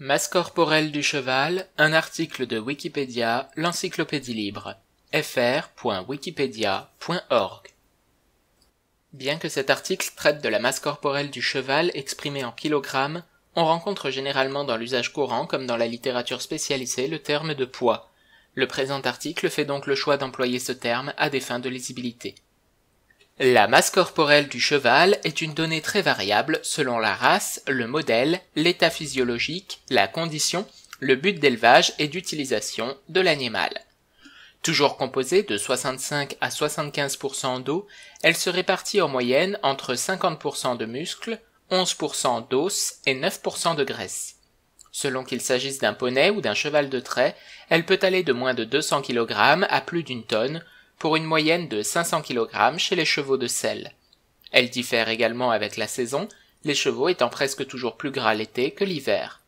Masse corporelle du cheval, un article de Wikipédia, l'encyclopédie libre. fr.wikipedia.org Bien que cet article traite de la masse corporelle du cheval exprimée en kilogrammes, on rencontre généralement dans l'usage courant comme dans la littérature spécialisée le terme de poids. Le présent article fait donc le choix d'employer ce terme à des fins de lisibilité. La masse corporelle du cheval est une donnée très variable selon la race, le modèle, l'état physiologique, la condition, le but d'élevage et d'utilisation de l'animal. Toujours composée de 65 à 75% d'eau, elle se répartit en moyenne entre 50% de muscles, 11% d'os et 9% de graisse. Selon qu'il s'agisse d'un poney ou d'un cheval de trait, elle peut aller de moins de 200 kg à plus d'une tonne, pour une moyenne de 500 kg chez les chevaux de selle. Elle diffère également avec la saison, les chevaux étant presque toujours plus gras l'été que l'hiver.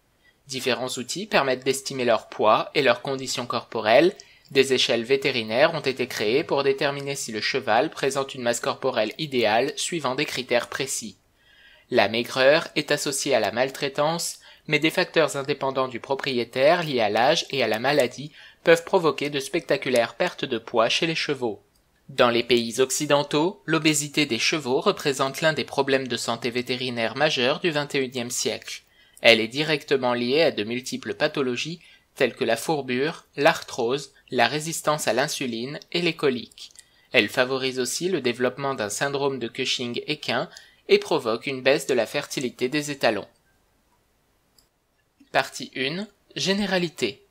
Différents outils permettent d'estimer leur poids et leurs conditions corporelles. Des échelles vétérinaires ont été créées pour déterminer si le cheval présente une masse corporelle idéale suivant des critères précis. La maigreur est associée à la maltraitance, mais des facteurs indépendants du propriétaire liés à l'âge et à la maladie peuvent provoquer de spectaculaires pertes de poids chez les chevaux. Dans les pays occidentaux, l'obésité des chevaux représente l'un des problèmes de santé vétérinaire majeurs du XXIe siècle. Elle est directement liée à de multiples pathologies telles que la fourbure, l'arthrose, la résistance à l'insuline et les coliques. Elle favorise aussi le développement d'un syndrome de Cushing équin et provoque une baisse de la fertilité des étalons. Partie 1 Généralité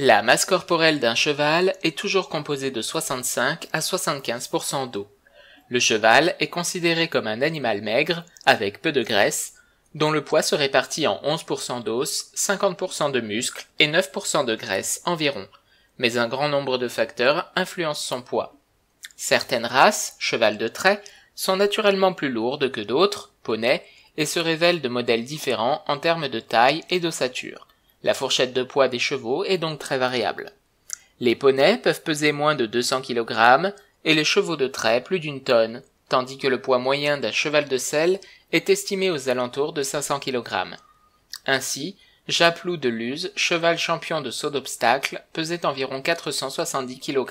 la masse corporelle d'un cheval est toujours composée de 65 à 75 d'eau. Le cheval est considéré comme un animal maigre, avec peu de graisse, dont le poids se répartit en 11 d'os, 50 de muscles et 9 de graisse environ, mais un grand nombre de facteurs influencent son poids. Certaines races, cheval de trait, sont naturellement plus lourdes que d'autres, poneys, et se révèlent de modèles différents en termes de taille et d'ossature. La fourchette de poids des chevaux est donc très variable. Les poneys peuvent peser moins de 200 kg et les chevaux de trait plus d'une tonne, tandis que le poids moyen d'un cheval de selle est estimé aux alentours de 500 kg. Ainsi, Japlou de Luz, cheval champion de saut d'obstacle, pesait environ 470 kg.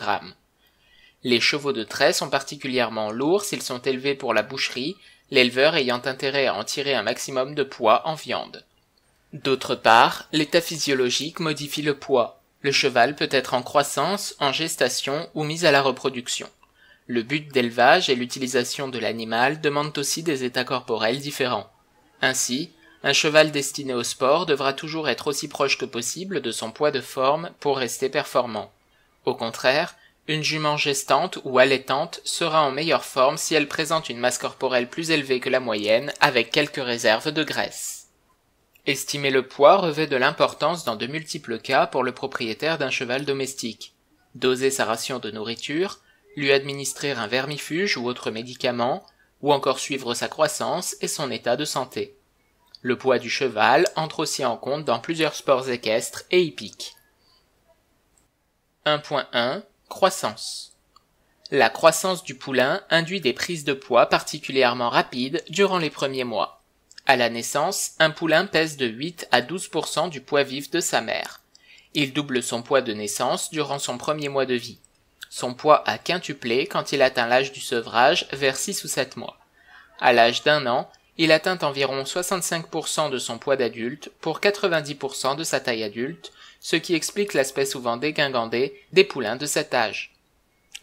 Les chevaux de trait sont particulièrement lourds s'ils sont élevés pour la boucherie, l'éleveur ayant intérêt à en tirer un maximum de poids en viande. D'autre part, l'état physiologique modifie le poids. Le cheval peut être en croissance, en gestation ou mis à la reproduction. Le but d'élevage et l'utilisation de l'animal demandent aussi des états corporels différents. Ainsi, un cheval destiné au sport devra toujours être aussi proche que possible de son poids de forme pour rester performant. Au contraire, une jument gestante ou allaitante sera en meilleure forme si elle présente une masse corporelle plus élevée que la moyenne avec quelques réserves de graisse. Estimer le poids revêt de l'importance dans de multiples cas pour le propriétaire d'un cheval domestique. Doser sa ration de nourriture, lui administrer un vermifuge ou autre médicament, ou encore suivre sa croissance et son état de santé. Le poids du cheval entre aussi en compte dans plusieurs sports équestres et hippiques. 1.1 Croissance La croissance du poulain induit des prises de poids particulièrement rapides durant les premiers mois. À la naissance, un poulain pèse de 8 à 12% du poids vif de sa mère. Il double son poids de naissance durant son premier mois de vie. Son poids a quintuplé quand il atteint l'âge du sevrage vers 6 ou 7 mois. À l'âge d'un an, il atteint environ 65% de son poids d'adulte pour 90% de sa taille adulte, ce qui explique l'aspect souvent dégingandé des poulains de cet âge.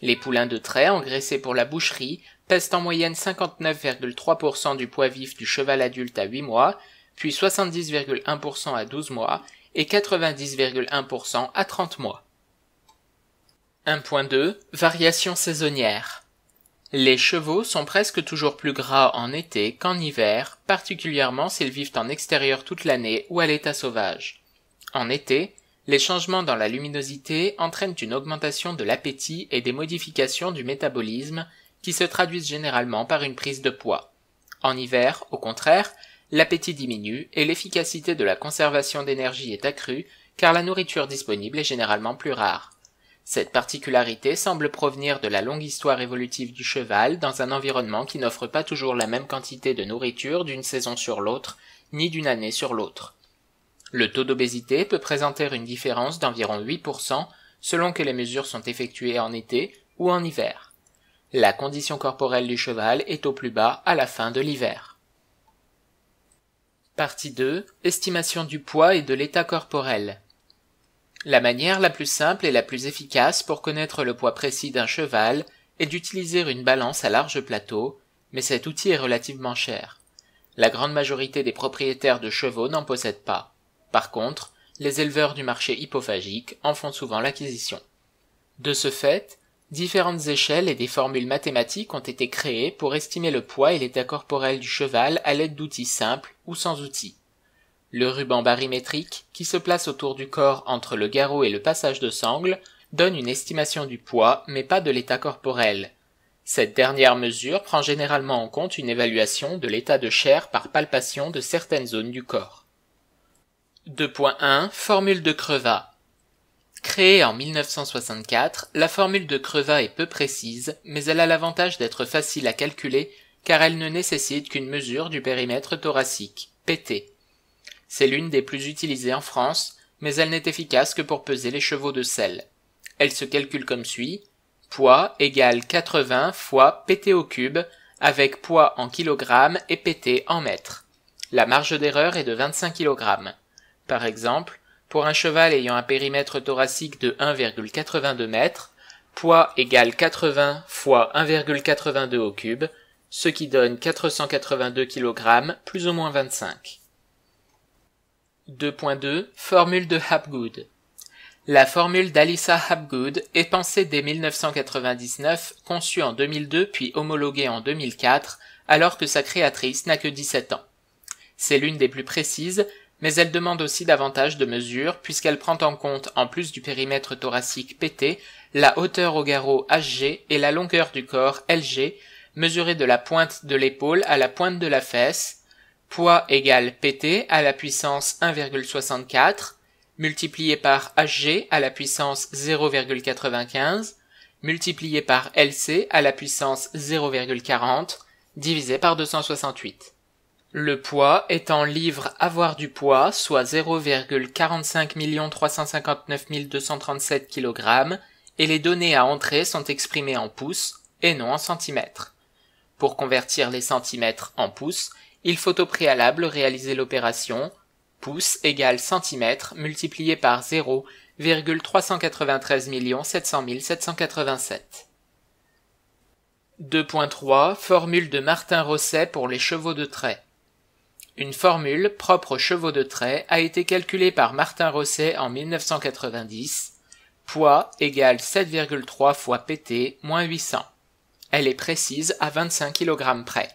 Les poulains de trait engraissés pour la boucherie pèsent en moyenne 59,3% du poids vif du cheval adulte à 8 mois, puis 70,1% à 12 mois et 90,1% à 30 mois. 1.2 Variation saisonnière Les chevaux sont presque toujours plus gras en été qu'en hiver, particulièrement s'ils vivent en extérieur toute l'année ou à l'état sauvage. En été, les changements dans la luminosité entraînent une augmentation de l'appétit et des modifications du métabolisme qui se traduisent généralement par une prise de poids. En hiver, au contraire, l'appétit diminue et l'efficacité de la conservation d'énergie est accrue car la nourriture disponible est généralement plus rare. Cette particularité semble provenir de la longue histoire évolutive du cheval dans un environnement qui n'offre pas toujours la même quantité de nourriture d'une saison sur l'autre, ni d'une année sur l'autre. Le taux d'obésité peut présenter une différence d'environ 8% selon que les mesures sont effectuées en été ou en hiver. La condition corporelle du cheval est au plus bas à la fin de l'hiver. Partie 2. Estimation du poids et de l'état corporel. La manière la plus simple et la plus efficace pour connaître le poids précis d'un cheval est d'utiliser une balance à large plateau, mais cet outil est relativement cher. La grande majorité des propriétaires de chevaux n'en possèdent pas. Par contre, les éleveurs du marché hypophagique en font souvent l'acquisition. De ce fait, Différentes échelles et des formules mathématiques ont été créées pour estimer le poids et l'état corporel du cheval à l'aide d'outils simples ou sans outils. Le ruban barimétrique, qui se place autour du corps entre le garrot et le passage de sangle, donne une estimation du poids mais pas de l'état corporel. Cette dernière mesure prend généralement en compte une évaluation de l'état de chair par palpation de certaines zones du corps. 2.1 Formule de Creva Créée en 1964, la formule de Creva est peu précise, mais elle a l'avantage d'être facile à calculer car elle ne nécessite qu'une mesure du périmètre thoracique, PT. C'est l'une des plus utilisées en France, mais elle n'est efficace que pour peser les chevaux de sel. Elle se calcule comme suit. Poids égale 80 fois PT au cube, avec poids en kilogrammes et PT en mètres. La marge d'erreur est de 25 kg. Par exemple, pour un cheval ayant un périmètre thoracique de 1,82 m, poids égale 80 fois 1,82 au cube, ce qui donne 482 kg plus ou moins 25. 2.2 Formule de Hapgood La formule d'Alissa Hapgood est pensée dès 1999, conçue en 2002 puis homologuée en 2004, alors que sa créatrice n'a que 17 ans. C'est l'une des plus précises mais elle demande aussi davantage de mesures puisqu'elle prend en compte, en plus du périmètre thoracique PT, la hauteur au garrot HG et la longueur du corps LG, mesurée de la pointe de l'épaule à la pointe de la fesse, poids égal PT à la puissance 1,64, multiplié par HG à la puissance 0,95, multiplié par LC à la puissance 0,40, divisé par 268. Le poids est en livre avoir du poids, soit 0,45 359 237 kg, et les données à entrer sont exprimées en pouces et non en centimètres. Pour convertir les centimètres en pouces, il faut au préalable réaliser l'opération pouces égale centimètres multiplié par 0,393 700 787. 2.3 Formule de Martin Rosset pour les chevaux de trait. Une formule propre aux chevaux de trait a été calculée par Martin Rosset en 1990, poids égale 7,3 fois PT moins 800. Elle est précise à 25 kg près.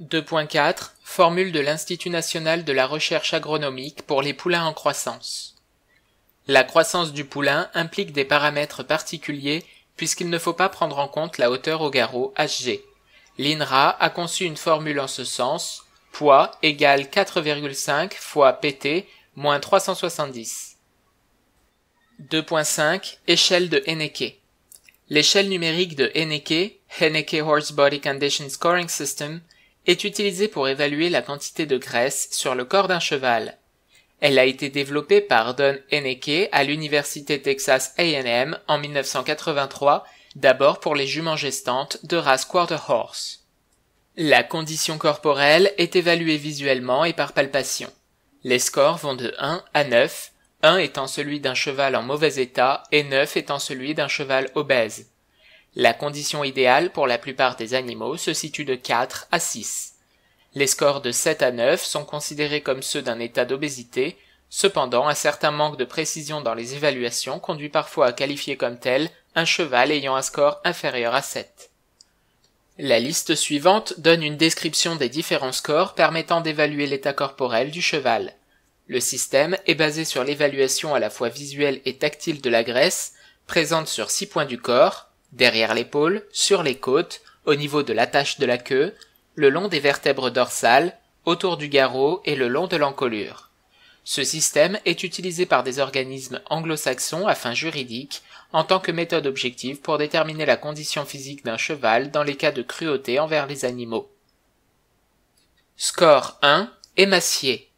2.4 Formule de l'Institut national de la recherche agronomique pour les poulains en croissance. La croissance du poulain implique des paramètres particuliers puisqu'il ne faut pas prendre en compte la hauteur au garrot HG. L'INRA a conçu une formule en ce sens poids égale 4,5 fois pt moins 370. 2.5 Échelle de Henneke. L'échelle numérique de Henneke, Henneke Horse Body Condition Scoring System, est utilisée pour évaluer la quantité de graisse sur le corps d'un cheval. Elle a été développée par Don Henneke à l'université Texas A&M en 1983, d'abord pour les juments gestantes de race quarter horse. La condition corporelle est évaluée visuellement et par palpation. Les scores vont de 1 à 9, 1 étant celui d'un cheval en mauvais état et 9 étant celui d'un cheval obèse. La condition idéale pour la plupart des animaux se situe de 4 à 6. Les scores de 7 à 9 sont considérés comme ceux d'un état d'obésité, cependant un certain manque de précision dans les évaluations conduit parfois à qualifier comme tel un cheval ayant un score inférieur à 7. La liste suivante donne une description des différents scores permettant d'évaluer l'état corporel du cheval. Le système est basé sur l'évaluation à la fois visuelle et tactile de la graisse, présente sur six points du corps, derrière l'épaule, sur les côtes, au niveau de l'attache de la queue, le long des vertèbres dorsales, autour du garrot et le long de l'encolure. Ce système est utilisé par des organismes anglo-saxons à fin juridique, en tant que méthode objective pour déterminer la condition physique d'un cheval dans les cas de cruauté envers les animaux. Score 1. Émacié.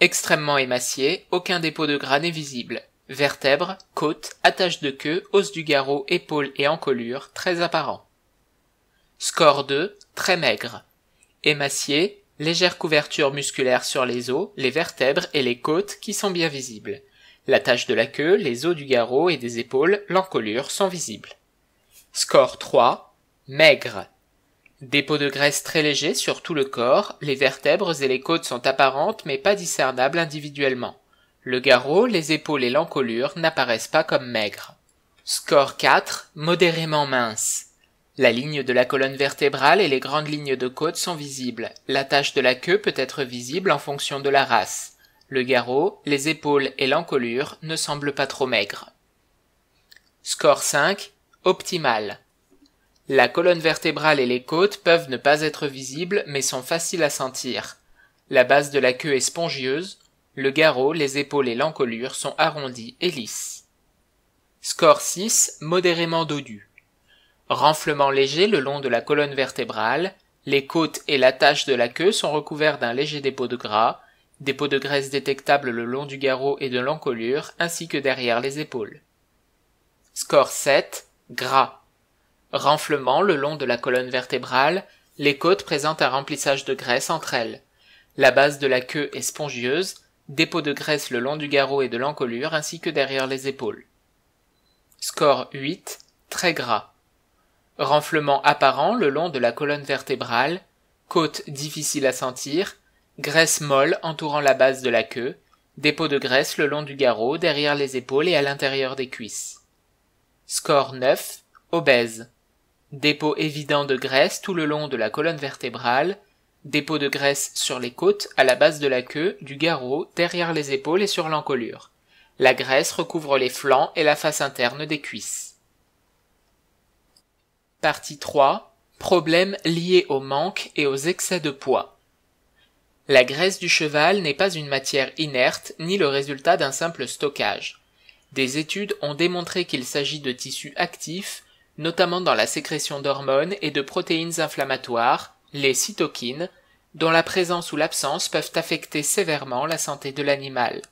Extrêmement émacié, aucun dépôt de gras n'est visible. Vertèbres, côtes, attaches de queue, os du garrot, épaules et encolures, très apparents. Score 2. Très maigre. Émacié, légère couverture musculaire sur les os, les vertèbres et les côtes qui sont bien visibles. La tache de la queue, les os du garrot et des épaules, l'encolure sont visibles. Score 3. Maigre. Dépôt de graisse très léger sur tout le corps, les vertèbres et les côtes sont apparentes mais pas discernables individuellement. Le garrot, les épaules et l'encolure n'apparaissent pas comme maigres. Score 4. Modérément mince. La ligne de la colonne vertébrale et les grandes lignes de côtes sont visibles. La tache de la queue peut être visible en fonction de la race. Le garrot, les épaules et l'encolure ne semblent pas trop maigres. Score 5. Optimal. La colonne vertébrale et les côtes peuvent ne pas être visibles mais sont faciles à sentir. La base de la queue est spongieuse, le garrot, les épaules et l'encolure sont arrondis et lisses. Score 6. Modérément dodu. Renflement léger le long de la colonne vertébrale, les côtes et l'attache de la queue sont recouverts d'un léger dépôt de gras, dépôts de graisse détectables le long du garrot et de l'encolure, ainsi que derrière les épaules. Score 7, gras. Renflement le long de la colonne vertébrale, les côtes présentent un remplissage de graisse entre elles. La base de la queue est spongieuse, dépôt de graisse le long du garrot et de l'encolure ainsi que derrière les épaules. Score 8, très gras. Renflement apparent le long de la colonne vertébrale, côtes difficiles à sentir, Graisse molle entourant la base de la queue, dépôt de graisse le long du garrot, derrière les épaules et à l'intérieur des cuisses. Score 9. Obèse. Dépôt évident de graisse tout le long de la colonne vertébrale, dépôt de graisse sur les côtes, à la base de la queue, du garrot, derrière les épaules et sur l'encolure. La graisse recouvre les flancs et la face interne des cuisses. Partie 3. Problèmes liés au manque et aux excès de poids. La graisse du cheval n'est pas une matière inerte ni le résultat d'un simple stockage. Des études ont démontré qu'il s'agit de tissus actifs, notamment dans la sécrétion d'hormones et de protéines inflammatoires, les cytokines, dont la présence ou l'absence peuvent affecter sévèrement la santé de l'animal.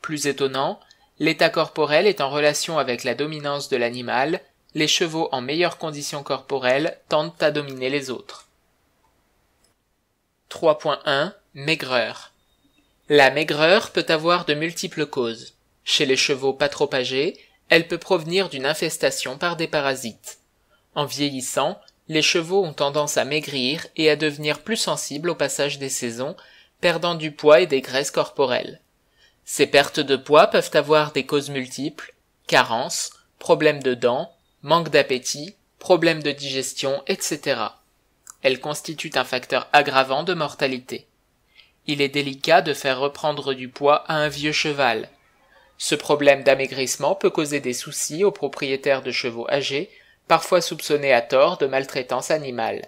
Plus étonnant, l'état corporel est en relation avec la dominance de l'animal, les chevaux en meilleure condition corporelle tendent à dominer les autres. 3.1 Maigreur. La maigreur peut avoir de multiples causes. Chez les chevaux pas trop âgés, elle peut provenir d'une infestation par des parasites. En vieillissant, les chevaux ont tendance à maigrir et à devenir plus sensibles au passage des saisons, perdant du poids et des graisses corporelles. Ces pertes de poids peuvent avoir des causes multiples, carences, problèmes de dents, manque d'appétit, problèmes de digestion, etc. Elles constituent un facteur aggravant de mortalité il est délicat de faire reprendre du poids à un vieux cheval. Ce problème d'amaigrissement peut causer des soucis aux propriétaires de chevaux âgés, parfois soupçonnés à tort de maltraitance animale.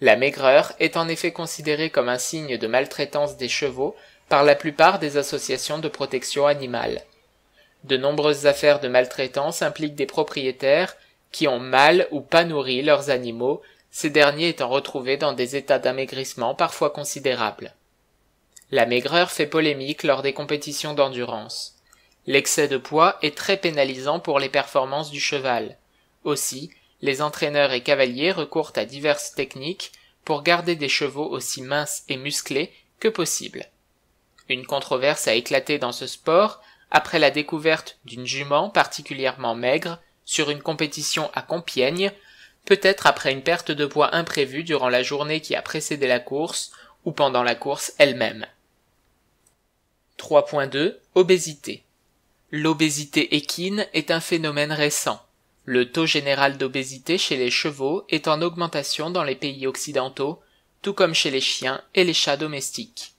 La maigreur est en effet considérée comme un signe de maltraitance des chevaux par la plupart des associations de protection animale. De nombreuses affaires de maltraitance impliquent des propriétaires qui ont mal ou pas nourri leurs animaux, ces derniers étant retrouvés dans des états d'amaigrissement parfois considérables. La maigreur fait polémique lors des compétitions d'endurance. L'excès de poids est très pénalisant pour les performances du cheval. Aussi, les entraîneurs et cavaliers recourent à diverses techniques pour garder des chevaux aussi minces et musclés que possible. Une controverse a éclaté dans ce sport après la découverte d'une jument particulièrement maigre sur une compétition à Compiègne, peut-être après une perte de poids imprévue durant la journée qui a précédé la course ou pendant la course elle-même. 3.2 Obésité. L'obésité équine est un phénomène récent. Le taux général d'obésité chez les chevaux est en augmentation dans les pays occidentaux, tout comme chez les chiens et les chats domestiques.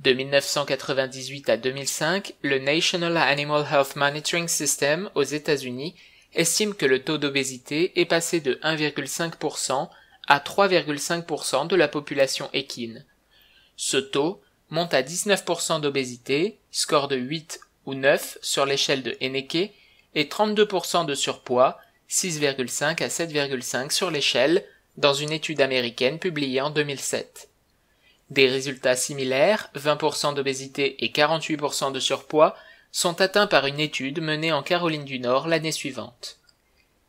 De 1998 à 2005, le National Animal Health Monitoring System aux États-Unis estime que le taux d'obésité est passé de 1,5% à 3,5% de la population équine. Ce taux monte à 19% d'obésité, score de 8 ou 9 sur l'échelle de Henneke, et 32% de surpoids, 6,5 à 7,5 sur l'échelle, dans une étude américaine publiée en 2007. Des résultats similaires, 20% d'obésité et 48% de surpoids, sont atteints par une étude menée en Caroline du Nord l'année suivante.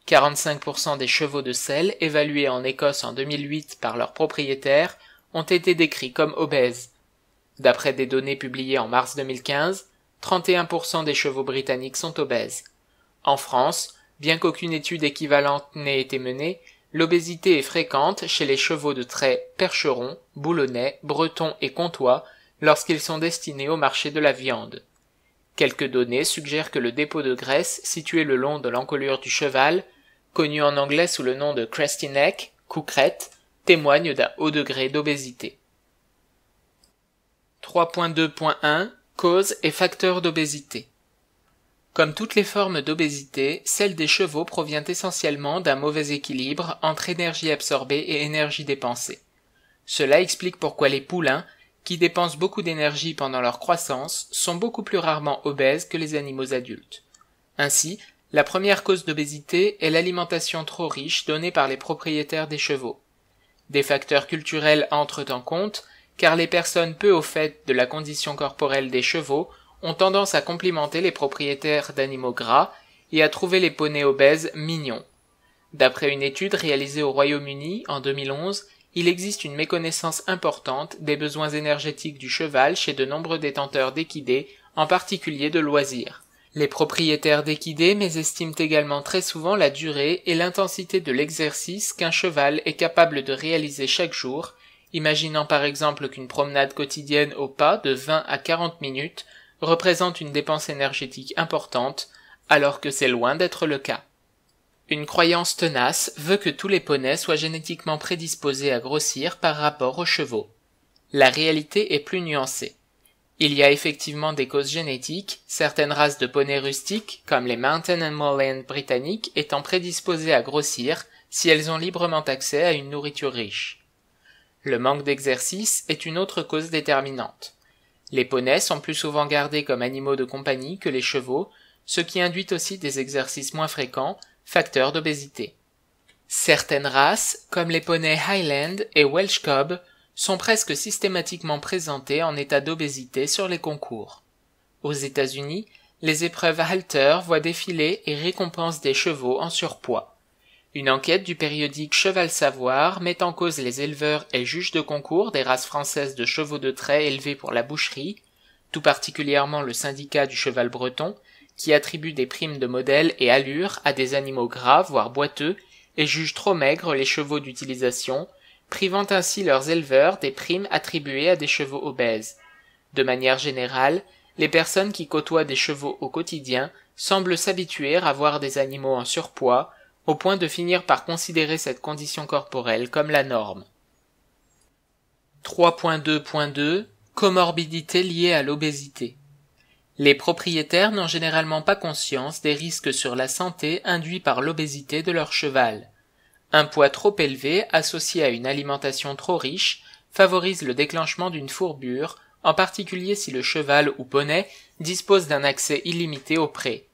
45% des chevaux de sel évalués en Écosse en 2008 par leurs propriétaires ont été décrits comme obèses, D'après des données publiées en mars 2015, 31% des chevaux britanniques sont obèses. En France, bien qu'aucune étude équivalente n'ait été menée, l'obésité est fréquente chez les chevaux de trait percheron, boulonnais, breton et comtois lorsqu'ils sont destinés au marché de la viande. Quelques données suggèrent que le dépôt de graisse situé le long de l'encolure du cheval, connu en anglais sous le nom de cresty neck, coucrette, témoigne d'un haut degré d'obésité. 3.2.1 Cause et facteurs d'obésité. Comme toutes les formes d'obésité, celle des chevaux provient essentiellement d'un mauvais équilibre entre énergie absorbée et énergie dépensée. Cela explique pourquoi les poulains, qui dépensent beaucoup d'énergie pendant leur croissance, sont beaucoup plus rarement obèses que les animaux adultes. Ainsi, la première cause d'obésité est l'alimentation trop riche donnée par les propriétaires des chevaux. Des facteurs culturels entrent en compte, car les personnes peu au fait de la condition corporelle des chevaux ont tendance à complimenter les propriétaires d'animaux gras et à trouver les poneys obèses mignons. D'après une étude réalisée au Royaume-Uni en 2011, il existe une méconnaissance importante des besoins énergétiques du cheval chez de nombreux détenteurs d'équidés, en particulier de loisirs. Les propriétaires d'équidés mésestiment également très souvent la durée et l'intensité de l'exercice qu'un cheval est capable de réaliser chaque jour imaginant par exemple qu'une promenade quotidienne au pas de 20 à 40 minutes représente une dépense énergétique importante, alors que c'est loin d'être le cas. Une croyance tenace veut que tous les poneys soient génétiquement prédisposés à grossir par rapport aux chevaux. La réalité est plus nuancée. Il y a effectivement des causes génétiques, certaines races de poneys rustiques, comme les Mountain and Moorland britanniques, étant prédisposées à grossir si elles ont librement accès à une nourriture riche. Le manque d'exercice est une autre cause déterminante. Les poneys sont plus souvent gardés comme animaux de compagnie que les chevaux, ce qui induit aussi des exercices moins fréquents, facteur d'obésité. Certaines races, comme les poneys Highland et Welsh Cob, sont presque systématiquement présentées en état d'obésité sur les concours. Aux États-Unis, les épreuves halter voient défiler et récompensent des chevaux en surpoids. Une enquête du périodique Cheval Savoir met en cause les éleveurs et juges de concours des races françaises de chevaux de trait élevés pour la boucherie, tout particulièrement le syndicat du cheval breton, qui attribue des primes de modèle et allure à des animaux gras, voire boiteux, et juge trop maigres les chevaux d'utilisation, privant ainsi leurs éleveurs des primes attribuées à des chevaux obèses. De manière générale, les personnes qui côtoient des chevaux au quotidien semblent s'habituer à voir des animaux en surpoids, au point de finir par considérer cette condition corporelle comme la norme. 3.2.2 Comorbidité liée à l'obésité. Les propriétaires n'ont généralement pas conscience des risques sur la santé induits par l'obésité de leur cheval. Un poids trop élevé associé à une alimentation trop riche favorise le déclenchement d'une fourbure, en particulier si le cheval ou poney dispose d'un accès illimité au pré.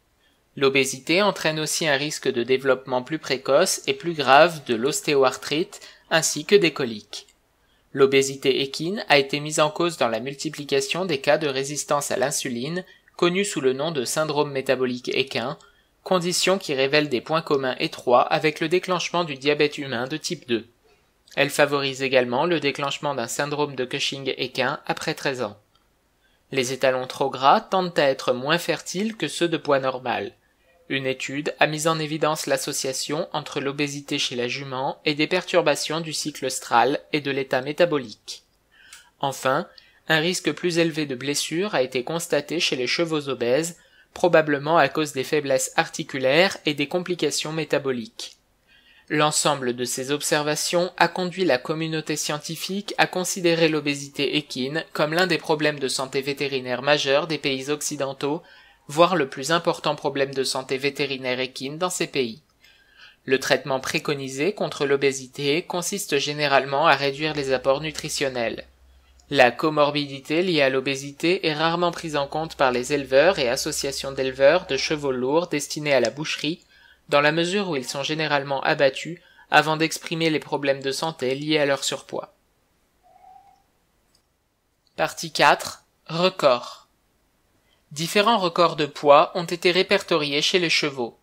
L'obésité entraîne aussi un risque de développement plus précoce et plus grave de l'ostéoarthrite ainsi que des coliques. L'obésité équine a été mise en cause dans la multiplication des cas de résistance à l'insuline, connue sous le nom de syndrome métabolique équin, condition qui révèle des points communs étroits avec le déclenchement du diabète humain de type 2. Elle favorise également le déclenchement d'un syndrome de Cushing équin après 13 ans. Les étalons trop gras tendent à être moins fertiles que ceux de poids normal. Une étude a mis en évidence l'association entre l'obésité chez la jument et des perturbations du cycle stral et de l'état métabolique. Enfin, un risque plus élevé de blessure a été constaté chez les chevaux obèses, probablement à cause des faiblesses articulaires et des complications métaboliques. L'ensemble de ces observations a conduit la communauté scientifique à considérer l'obésité équine comme l'un des problèmes de santé vétérinaire majeurs des pays occidentaux voire le plus important problème de santé vétérinaire équine dans ces pays. Le traitement préconisé contre l'obésité consiste généralement à réduire les apports nutritionnels. La comorbidité liée à l'obésité est rarement prise en compte par les éleveurs et associations d'éleveurs de chevaux lourds destinés à la boucherie, dans la mesure où ils sont généralement abattus avant d'exprimer les problèmes de santé liés à leur surpoids. Partie 4. Record. Différents records de poids ont été répertoriés chez les chevaux.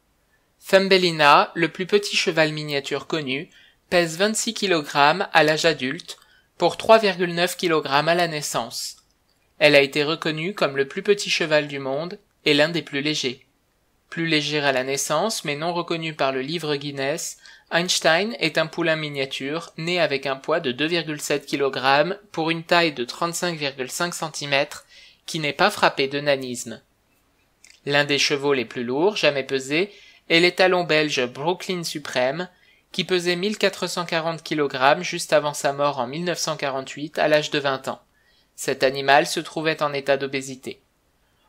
Thumbelina, le plus petit cheval miniature connu, pèse 26 kg à l'âge adulte pour 3,9 kg à la naissance. Elle a été reconnue comme le plus petit cheval du monde et l'un des plus légers. Plus léger à la naissance, mais non reconnue par le livre Guinness, Einstein est un poulain miniature né avec un poids de 2,7 kg pour une taille de 35,5 cm qui n'est pas frappé de nanisme. L'un des chevaux les plus lourds jamais pesés est l'étalon belge Brooklyn Supreme, qui pesait 1440 kg juste avant sa mort en 1948 à l'âge de 20 ans. Cet animal se trouvait en état d'obésité.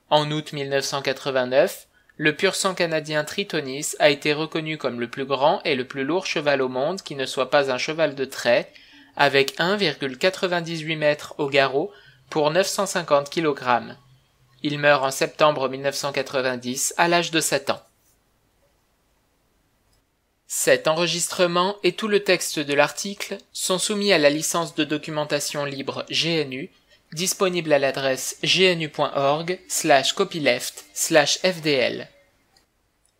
En août 1989, le pur sang canadien Tritonis a été reconnu comme le plus grand et le plus lourd cheval au monde qui ne soit pas un cheval de trait, avec 1,98 m au garrot pour 950 kg. Il meurt en septembre 1990 à l'âge de 7 ans. Cet enregistrement et tout le texte de l'article sont soumis à la licence de documentation libre GNU, disponible à l'adresse gnu.org slash copyleft slash fdl.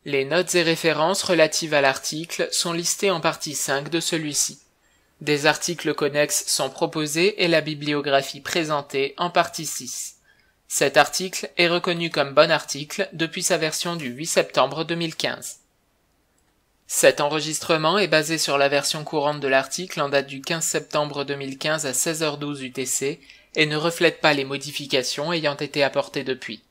Les notes et références relatives à l'article sont listées en partie 5 de celui-ci. Des articles connexes sont proposés et la bibliographie présentée en partie 6. Cet article est reconnu comme bon article depuis sa version du 8 septembre 2015. Cet enregistrement est basé sur la version courante de l'article en date du 15 septembre 2015 à 16h12 UTC et ne reflète pas les modifications ayant été apportées depuis.